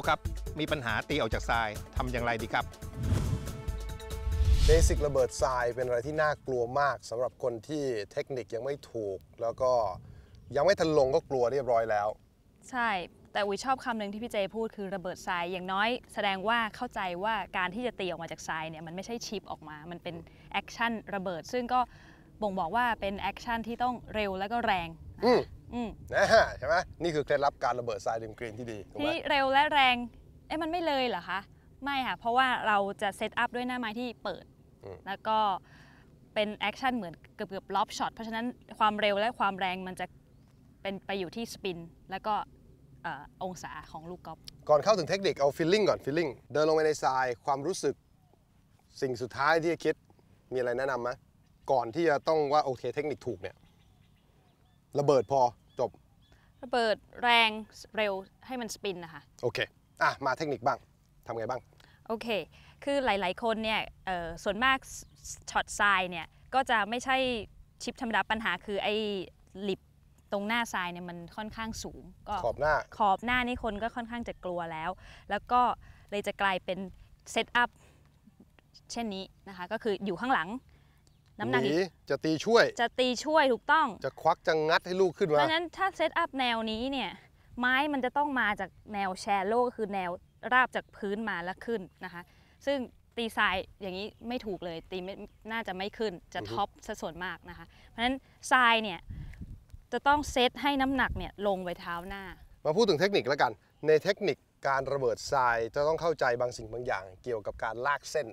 คครับ มีปัญหาตีออกจากทรายทำอย่างไรดีครับเบสิกระเบิดทรายเป็นอะไรที่น่ากลัวมากสำหรับคนที่เทคนิคยังไม่ถูก แล้วก็ยังไม่ทันลงก็กลัวเรียบร้อยแล้ว ใช่แต่อุ๋ยชอบคำหนึ่งที่พี่เจพูดคือระเบิดทรายอย่างน้อยแสดงว่าเข้าใจว่าการที่จะตีออกมาจากทรายเนี่ยมันไม่ใช่ชิปออกมา มันเป็นแอคชั่นระเบิด ซึ่งก็บ่งบอกว่าเป็นแอคชั่นที่ต้องเร็วและก็แรง อืนะฮะใช่ไหมนี่คือเคล็ดลับการระเบิดทรายริมกรีนที่ดีไหมที่เร็วและแรง เอ้มันไม่เลยเหรอคะ ไม่ค่ะเพราะว่าเราจะเซตอัพด้วยหน้าไม้ที่เปิดแล้วก็เป็นแอคชั่นเหมือนเกือบเกือบล็อบช็อตเพราะฉะนั้นความเร็วและความแรงมันจะเป็นไปอยู่ที่สปิน แล้วก็องศาของลูกกอล์ฟก่อนเข้าถึงเทคนิค เอาฟิลลิ่งก่อนฟิลลิ่งเดินลงไปในทรายความรู้สึกสิ่งสุดท้ายที่จะคิดมีอะไรแนะนำไหมก่อนที่จะต้องว่าโอเคเทคนิคถูกเนี่ยระเบิดพอจบระเบิดแรงเร็วให้มันสปินนะคะ โอเค อ่ะ มาเทคนิคบ้าง ทำไงบ้าง โอเค คือหลาย ๆคนเนี่ยส่วนมากช็อตทรายเนี่ย ก็จะไม่ใช่ชิปธรรมดาปัญหาคือไอ้หลิบตรงหน้าทรายเนี่ยมันค่อนข้างสูงก็ขอบหน้า ขอบหน้านี่คนก็ค่อนข้างจะกลัวแล้ว แล้วก็เลยจะกลายเป็นเซตอัพเช่นนี้นะคะ ก็คืออยู่ข้างหลังน้ำหนักจะตีช่วยจะตีช่วยถูกต้อง จะควัก จะงัดให้ลูกขึ้นมาเพราะฉะนั้นถ้าเซตอัพแนวนี้เนี่ยไม้มันจะต้องมาจากแนวแชโลก็คือแนวราบจากพื้นมาแล้วขึ้นนะคะ ซึ่งตีทรายอย่างนี้ไม่ถูกเลย ตีไม่น่าจะไม่ขึ้นจะท็อปสัส่วนมากนะคะเพราะฉะนั้นทรายเนี่ยจะต้องเซตให้น้ำหนักเนี่ยลงไปเท้าหน้า มาพูดถึงเทคนิคแล้วกันในเทคนิคการระเบิดทรายจะต้องเข้าใจบางสิ่งบางอย่าง เกี่ยวกับการลากเส้น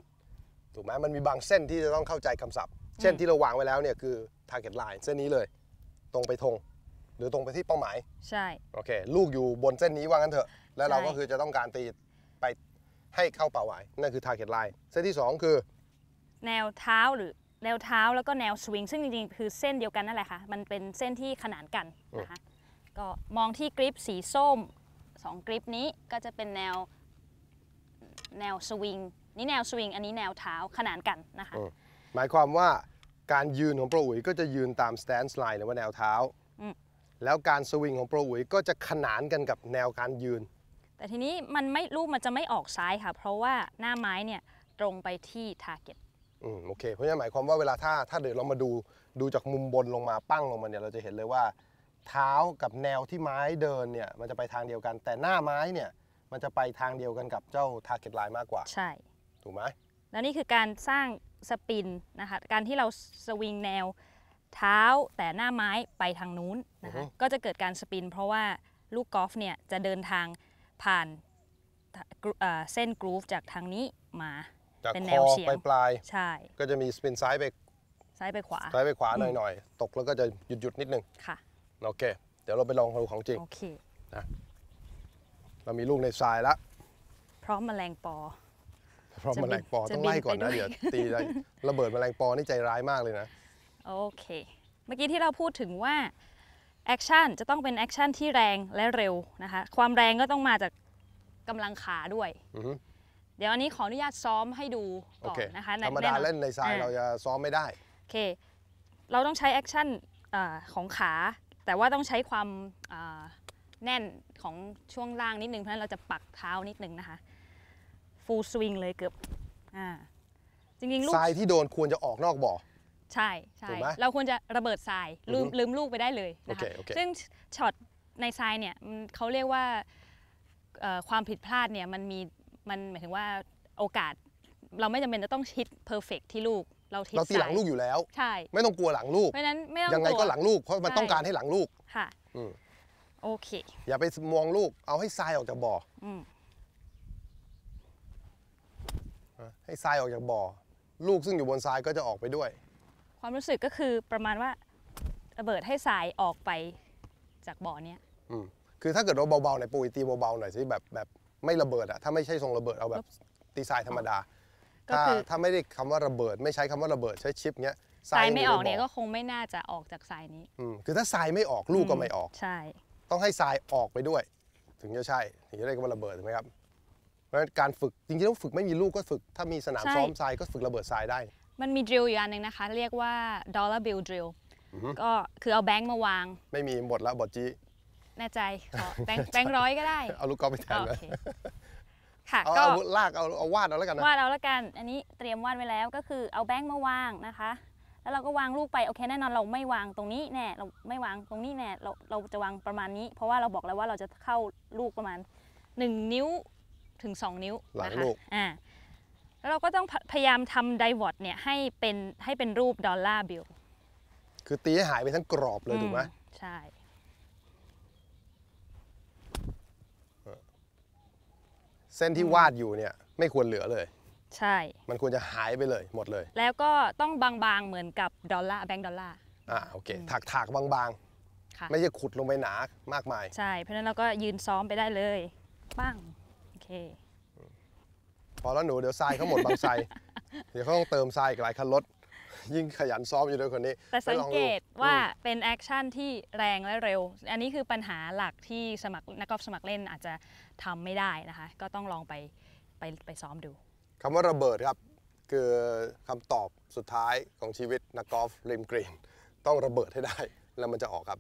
ถูกไหมมันมีบางเส้นที่จะต้องเข้าใจคำศัพท์เช่นที่เราวางไว้แล้วเนี่ย คือ target line เส้นนี้เลยตรงไปทง หรือตรงไปที่เป้าหมาย ใช่ โอเค ลูกอยู่บนเส้นนี้ว่างั้นเถอะแล้วเราก็คือจะต้องการตีไปให้เข้าเป้าหมายนั่นคือ target line เส้นที่สองคือ แนวเท้าหรือแนวเท้าแล้วก็แนวสวิงซึ่งจริงๆคือเส้นเดียวกันนั่นแหละค่ะมันเป็นเส้นที่ขนานกันนะคะก็มองที่กริปสีส้มสองกริปนี้ก็จะเป็นแนวแนวสวิงนี่แนวสวิงอันนี้แนวเท้าขนานกันนะคะ หมายความว่าการยืนของโปรอุ๋ยก็จะยืนตามสแตนส์ไลน์หรือว่าแนวเท้า แล้วการสวิงของโปรอุ๋ยก็จะขนานกันกับแนวการยืน แต่ทีนี้มันไม่รูปมันจะไม่ออกซ้ายค่ะ เพราะว่าหน้าไม้เนี่ยตรงไปที่ทาร์เก็ต อืมโอเค เพราะฉะนั้นหมายความว่าเวลาถ้าถ้าเดี๋ยวเรามาดูดูจากมุมบนลงมาปั้งลงมาเนี่ย เราจะเห็นเลยว่า เท้ากับแนวที่ไม้เดินเนี่ยมันจะไปทางเดียวกัน แต่หน้าไม้เนี่ยมันจะไปทางเดียวกันกับเจ้าทาร์เก็ตไลน์มากกว่า ใช่ ถูกไหมและนี่คือการสร้างสปินนะคะการที่เราสวิงแนวเท้าแต่หน้าไม้ไปทางนู้นนะคะก็จะเกิดการสปิน เพราะว่าลูกกอล์ฟเนี่ยจะเดินทางผ่านเส้นกรูฟจากทางนี้มา เป็นแนวเฉียงไปปลายใช่ก็จะมีสปินซ้ายไปซ้ายไปขวาซ้ายไปขวา หน่อยๆ ตกแล้วก็จะหยุดหยุดนิดนึงค่ะโอเค เดี๋ยวเราไปลองดูของจริง โอเคนะเรามีลูกในทรายแล้วพร้อมแมลงปอเพราะแมลงปอต้องไล่ก่อนนะเดี๋ยวตีระเบิดแมลงปอนี่ใจร้ายมากเลยนะโอเค เมื่อกี้ที่เราพูดถึงว่าแอคชั่นจะต้องเป็นแอคชั่นที่แรงและเร็วนะคะ ความแรงก็ต้องมาจากกำลังขาด้วยเดี๋ยวอันนี้ขออนุญาตซ้อมให้ดูก่อนนะคะธรรมดาเล่นในทรายเราจะซ้อมไม่ได้โอเคเราต้องใช้แอคชั่นของขาแต่ว่าต้องใช้ความแน่นของช่วงล่างนิดนึงเพราะฉะนั้นเราจะปักเท้านิดนึงนะคะูลสวิงเลยเกือบอ่าจริงๆลูกทรายที่โดนควรจะออกนอกบ่อ ใช่ใช่ถูกไหมเราควรจะระเบิดทรายลืมลืมลูกไปได้เลยนะคะซึ่งช็อตในทรายเนี่ยเขาเรียกว่าความผิดพลาดเนี่ยมันมีมันหมายถึงว่าโอกาสเราไม่จำเป็นจะต้องฮิตเพอร์เฟกที่ลูก เราทิตเราตีหลังลูกอยู่แล้วใช่ไม่ต้องกลัวหลังลูกเพราะฉะนั้นไม่ต้องยังไงก็หลังลูก เพราะมันต้องการให้หลังลูกค่ะอืมโอเค อย่าไปมองลูกเอาให้ทรายออกจากบ่ออืมให้ทรายออกจากบ่อ ลูกซึ่งอยู่บนทรายก็จะออกไปด้วย ความรู้สึกก็คือประมาณว่าระเบิดให้ทรายออกไปจากบ่อเนี้ย อืมคือถ้าเกิดเราเบาๆหน่อยปุ๋ยตีเบาๆหน่อยสิแบบแบบไม่ระเบิดอะถ้าไม่ใช่ทรงระเบิดเอาแบบตีทรายธรรมดา ก็ถ้าคือถ้าไม่ได้คำว่าระเบิด ไม่ใช้คำว่าระเบิดใช้ชิปเนี้ยทรายไม่ออกเนี่ยก็คงไม่น่าจะออกจากทรายนี้ อืมคือถ้าทรายไม่ออกลูกก็ไม่ออก ใช่ ต้องให้ทรายออกไปด้วย ถึงจะใช่ถึงจะเรียกว่าระเบิดถูกไหมครับพราะการฝึกจริงๆต้องฝึกไม่มีลูกก็ฝึกถ้ามีสนามซ้อมทรายก็ฝึกระเบิดทรายได้ มันมีดริลอยู่อันหนึ่งนะคะ เรียกว่า dollar bill drill ก็คือเอาแบงค์มาวาง ไม่มีหมดแล้วบอดจี้ แน่ใจขอแบงค์แบงค์ร้อยก็ได้ เอาลูกกอล์ฟไปแทนเลยค่ะก็เอาลากเอาเอาวาดเอาแล้วกันนะวาดเอาแล้วกัน อันนี้เตรียมวาดไว้แล้วก็คือเอาแบงค์มาวางนะคะแล้วเราก็วางลูกไปโอเคแน่นอนเราไม่วางตรงนี้แน่เราไม่วางตรงนี้แน่เราเราจะวางประมาณนี้ เพราะว่าเราบอกแล้วว่าเราจะเข้าลูกประมาณ1นิ้วถึง 2 นิ้วหลังลูกอ่าแล้วเราก็ต้องพยายามทำไดวอตเนี่ยให้เป็นให้เป็นรูปดอลลาร์บิลคือตีให้หายไปทั้งกรอบเลยถูกไหมใช่ เส้นที่วาดอยู่เนี่ยไม่ควรเหลือเลย ใช่มันควรจะหายไปเลยหมดเลย แล้วก็ต้องบางๆเหมือนกับดอลลาร์แบงก์ดอลลาร์อ่าโอเคถักถักบางๆค่ะไม่ใช่ขุดลงไปหนามากมาย ใช่เพราะนั้นเราก็ยืนซ้อมไปได้เลย บ้างพอแล้วหนูเดี๋ยวทรายเขาหมดบางทรายเดี๋ยวเขาต้องเติมทรายอีกหลายคันรถยิ่งขยันซ้อมอยู่ด้วยคนนี้ แต่สังเกตว่าเป็นแอคชั่นที่แรงและเร็ว อันนี้คือปัญหาหลักที่สมัครนักกอล์ฟสมัครเล่นอาจจะทำไม่ได้นะคะ ก็ต้องลองไปไปไปซ้อมดู คำว่าระเบิดครับ คือคำตอบสุดท้ายของชีวิตนักกอล์ฟริมกรีนต้องระเบิดให้ได้แล้วมันจะออกครับ